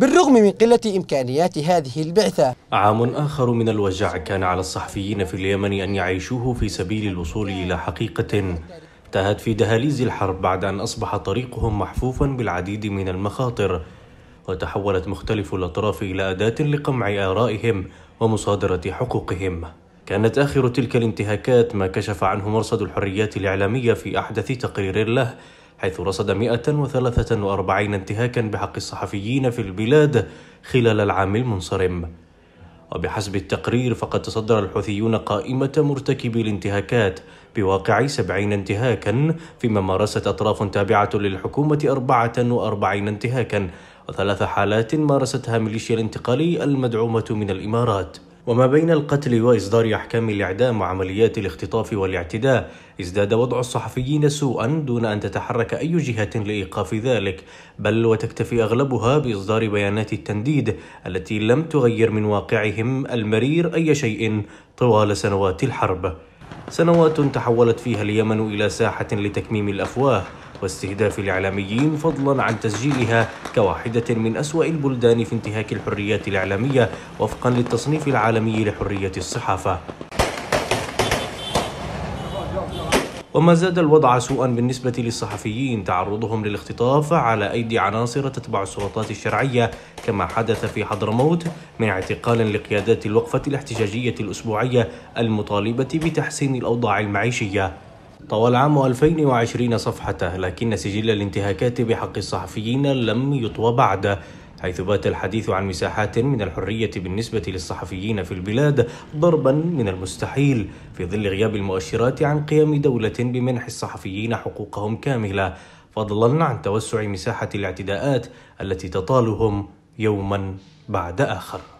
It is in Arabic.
بالرغم من قلة إمكانيات هذه البعثة عام آخر من الوجع كان على الصحفيين في اليمن أن يعيشوه في سبيل الوصول إلى حقيقة تهت في دهاليز الحرب بعد أن أصبح طريقهم محفوفا بالعديد من المخاطر وتحولت مختلف الأطراف إلى أداة لقمع آرائهم ومصادرة حقوقهم كانت آخر تلك الانتهاكات ما كشف عنه مرصد الحريات الإعلامية في أحدث تقرير له حيث رصد 143 انتهاكا بحق الصحفيين في البلاد خلال العام المنصرم وبحسب التقرير فقد تصدر الحوثيون قائمة مرتكبي الانتهاكات بواقع 70 انتهاكا فيما مارست أطراف تابعة للحكومة 44 انتهاكا وثلاث حالات مارستها ميليشيا الانتقالي المدعومة من الإمارات وما بين القتل وإصدار أحكام الإعدام وعمليات الاختطاف والاعتداء ازداد وضع الصحفيين سوءا دون أن تتحرك أي جهة لإيقاف ذلك بل وتكتفي أغلبها بإصدار بيانات التنديد التي لم تغير من واقعهم المرير أي شيء طوال سنوات الحرب سنوات تحولت فيها اليمن إلى ساحة لتكميم الأفواه واستهداف الإعلاميين فضلا عن تسجيلها كواحدة من أسوأ البلدان في انتهاك الحريات الإعلامية وفقا للتصنيف العالمي لحرية الصحافة وما زاد الوضع سوءا بالنسبة للصحفيين تعرضهم للاختطاف على أيدي عناصر تتبع السلطات الشرعية كما حدث في حضرموت من اعتقال لقيادات الوقفة الاحتجاجية الأسبوعية المطالبة بتحسين الأوضاع المعيشية طوال عام 2020 صفحته لكن سجل الانتهاكات بحق الصحفيين لم يطوى بعد حيث بات الحديث عن مساحات من الحرية بالنسبة للصحفيين في البلاد ضربا من المستحيل في ظل غياب المؤشرات عن قيام دولة بمنح الصحفيين حقوقهم كاملة فضلا عن توسع مساحة الاعتداءات التي تطالهم يوما بعد آخر